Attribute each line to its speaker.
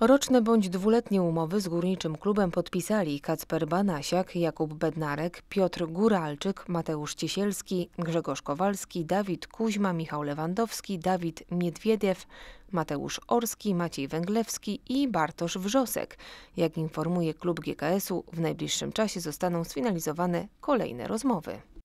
Speaker 1: Roczne bądź dwuletnie umowy z górniczym klubem podpisali Kacper Banasiak, Jakub Bednarek, Piotr Góralczyk, Mateusz Ciesielski, Grzegorz Kowalski, Dawid Kuźma, Michał Lewandowski, Dawid Miedwiediew, Mateusz Orski, Maciej Węglewski i Bartosz Wrzosek. Jak informuje klub GKS-u, w najbliższym czasie zostaną sfinalizowane kolejne rozmowy.